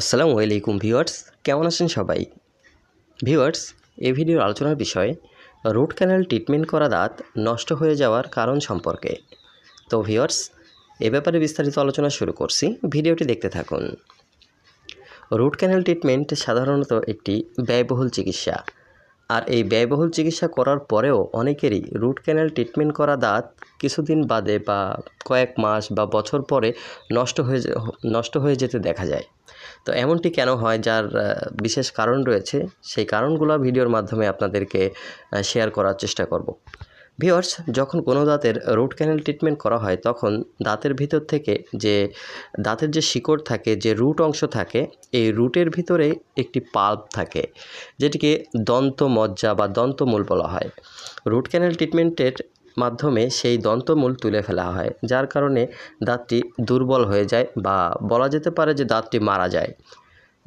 আসসালামু আলাইকুম ভিউয়ার্স কেমন আছেন সবাই ভিউয়ার্স এই ভিডিওর আলোচনার বিষয় রুট ক্যানাল ট্রিটমেন্ট করা দাঁত নষ্ট হয়ে যাওয়ার কারণ সম্পর্কে তো ভিউয়ার্স এ ব্যাপারে বিস্তারিত আলোচনা শুরু করছি ভিডিওটি দেখতে থাকুন রুট ক্যানাল ট্রিটমেন্ট সাধারণত একটি ব্যয়বহুল চিকিৎসা আর এই ব্যয়বহুল চিকিৎসা করার পরেও অনেকেরই রুট ক্যানাল ট্রিটমেন্ট করা দাঁত কিছুদিন বাদে বা কয়েক মাস বা বছর পরে নষ্ট হয়ে নষ্ট হয়ে যেতে দেখা যায় তো এমনটি কেন হয় যার বিশেষ কারণ রয়েছে সেই কারণগুলো ভিডিওর মাধ্যমে আপনাদেরকে শেয়ার করার চেষ্টা করব। ভিওর্স যখন কোনো দাঁতের রুট ক্যানেল ট্রিটমেন্ট করা হয় তখন দাঁতের ভিতর থেকে যে দাঁতের যে শিকড় থাকে যে রুট অংশ থাকে এই রুটের ভিতরে একটি পাল্প থাকে যেটিকে দন্ত মজ্জা বা দন্তমূল বলা হয় রুট ক্যানেল ট্রিটমেন্টের মাধ্যমে সেই দন্তমূল তুলে ফেলা হয় যার কারণে দাঁতটি দুর্বল হয়ে যায় বা বলা যেতে পারে যে দাঁতটি মারা যায়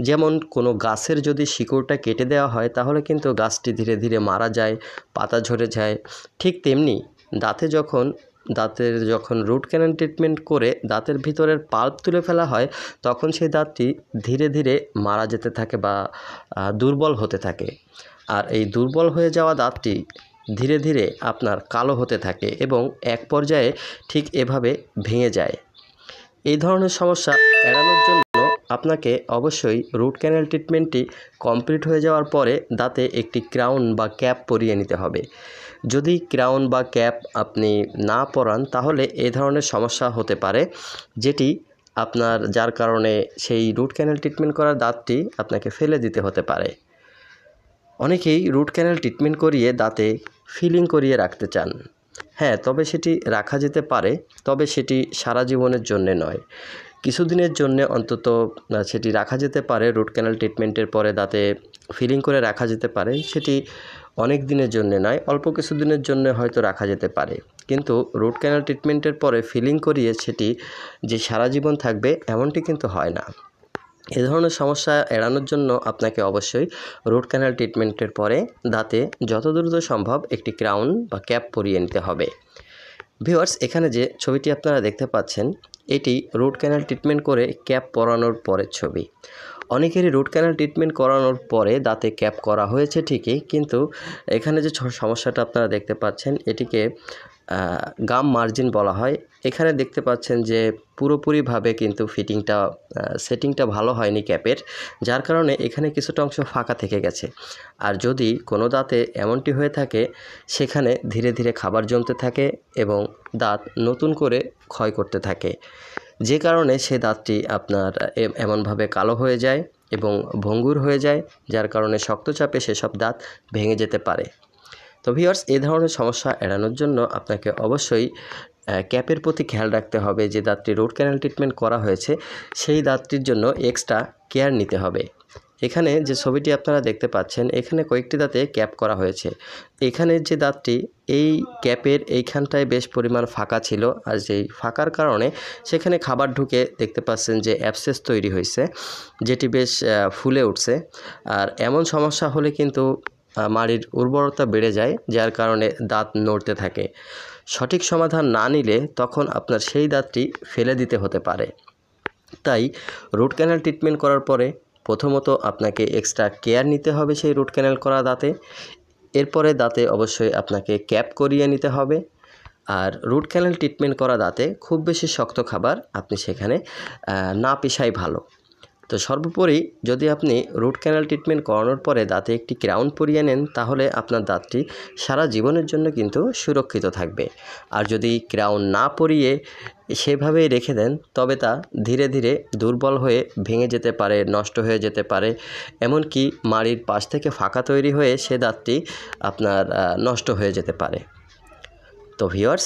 যেমন কোনো গাছের যদি শিকড়টা কেটে দেওয়া হয় তাহলে কিন্তু গাছটি ধীরে ধীরে মারা যায় পাতা ঝরে যায় ঠিক তেমনি দাঁতে যখন দাঁতের যখন রুট ক্যানাল ট্রিটমেন্ট করে দাঁতের ভিতরের পাল্প তুলে ফেলা হয় তখন সেই দাঁতটি ধীরে ধীরে মারা যেতে থাকে বা দুর্বল হতে থাকে আর এই দুর্বল হয়ে যাওয়া দাঁতটি ধীরে ধীরে আপনার কালো হতে থাকে এবং এক পর্যায়ে ঠিক এভাবে ভেঙে যায় এই ধরনের সমস্যা এড়ানোর জন্য আপনাকে অবশ্যই রুট ক্যানেল ট্রিটমেন্টটি কমপ্লিট হয়ে যাওয়ার পরে দাঁতে একটি ক্রাউন বা ক্যাপ পরিয়ে নিতে হবে যদি ক্রাউন বা ক্যাপ আপনি না পরান তাহলে এ ধরনের সমস্যা হতে পারে যেটি আপনার যার কারণে সেই রুট ক্যানেল ট্রিটমেন্ট করার দাঁতটি আপনাকে ফেলে দিতে হতে পারে অনেকেই রুট ক্যানেল ট্রিটমেন্ট করিয়ে দাঁতে ফিলিং করিয়ে রাখতে চান হ্যাঁ তবে সেটি রাখা যেতে পারে তবে সেটি সারা জীবনের জন্যে নয় কিছুদিনের জন্য অন্তত সেটি রাখা যেতে পারে রুট ক্যানাল ট্রিটমেন্টের পরে দাঁতে ফিলিং করে রাখা যেতে পারে সেটি অনেক দিনের জন্য নয় অল্প কিছু দিনের জন্য হয়তো রাখা যেতে পারে কিন্তু রুট ক্যানাল ট্রিটমেন্টের পরে ফিলিং করিয়ে সেটি যে সারা জীবন থাকবে এমনটি কিন্তু হয় না এ ধরনের সমস্যা এড়ানোর জন্য আপনাকে অবশ্যই রুট ক্যানাল ট্রিটমেন্টের পরে দাঁতে যত দ্রুত সম্ভব একটি ক্রাউন বা ক্যাপ পরিয়ে নিতে হবে ভিওয়ার্স এখানে যে ছবিটি আপনারা দেখতে পাচ্ছেন এটি রুট ক্যানাল ট্রিটমেন্ট করে ক্যাপ পরানোর পরের ছবি অনেকেরই রুট ক্যানাল ট্রিটমেন্ট করানোর পরে দাঁতে ক্যাপ করা হয়েছে ঠিকই কিন্তু এখানে যে সমস্যাটা আপনারা দেখতে পাচ্ছেন এটিকে গাম মার্জিন বলা হয় এখানে দেখতে পাচ্ছেন যে পুরোপুরিভাবে কিন্তু ফিটিংটা সেটিংটা ভালো হয়নি ক্যাপের যার কারণে এখানে কিছুটা অংশ ফাঁকা থেকে গেছে আর যদি কোনো দাঁতে এমনটি হয়ে থাকে সেখানে ধীরে ধীরে খাবার জমতে থাকে এবং দাঁত নতুন করে ক্ষয় করতে থাকে যে কারণে সে দাঁতটি আপনার এমনভাবে কালো হয়ে যায় এবং ভঙ্গুর হয়ে যায় যার কারণে শক্ত চাপে সেসব দাঁত ভেঙে যেতে পারে তো ভিওর্স এ ধরনের সমস্যা এড়ানোর জন্য আপনাকে অবশ্যই ক্যাপের প্রতি খেয়াল রাখতে হবে যে দাঁতটি রোড ক্যানাল ট্রিটমেন্ট করা হয়েছে সেই দাঁতটির জন্য এক্সট্রা কেয়ার নিতে হবে এখানে যে ছবিটি আপনারা দেখতে পাচ্ছেন এখানে কয়েকটি দাঁতে ক্যাপ করা হয়েছে এখানে যে দাঁতটি এই ক্যাপের এইখানটায় বেশ পরিমাণ ফাঁকা ছিল আর যেই ফাঁকার কারণে সেখানে খাবার ঢুকে দেখতে পাচ্ছেন যে অ্যাপসেস তৈরি হয়েছে যেটি বেশ ফুলে উঠছে আর এমন সমস্যা হলে কিন্তু মাড়ির উর্বরতা বেড়ে যায় যার কারণে দাঁত নড়তে থাকে সঠিক সমাধান না নিলে তখন আপনার সেই দাঁতটি ফেলে দিতে হতে পারে তাই রুট ক্যানাল ট্রিটমেন্ট করার পরে প্রথমত আপনাকে এক্সট্রা কেয়ার নিতে হবে সেই রুট ক্যানেল করা দাঁতে এরপরে দাঁতে অবশ্যই আপনাকে ক্যাপ করিয়ে নিতে হবে আর রুট ক্যানেল ট্রিটমেন্ট করা দাঁতে খুব বেশি শক্ত খাবার আপনি সেখানে না পেশাই ভালো তো সর্বোপরি যদি আপনি রুট ক্যানাল ট্রিটমেন্ট করানোর পরে দাঁতে একটি ক্রাউন পরিয়ে নেন তাহলে আপনার দাঁতটি সারা জীবনের জন্য কিন্তু সুরক্ষিত থাকবে আর যদি ক্রাউন না পরিয়ে সেভাবেই রেখে দেন তবে তা ধীরে ধীরে দুর্বল হয়ে ভেঙে যেতে পারে নষ্ট হয়ে যেতে পারে এমনকি মাড়ির পাশ থেকে ফাঁকা তৈরি হয়ে সে দাঁতটি আপনার নষ্ট হয়ে যেতে পারে তো ভিওয়ার্স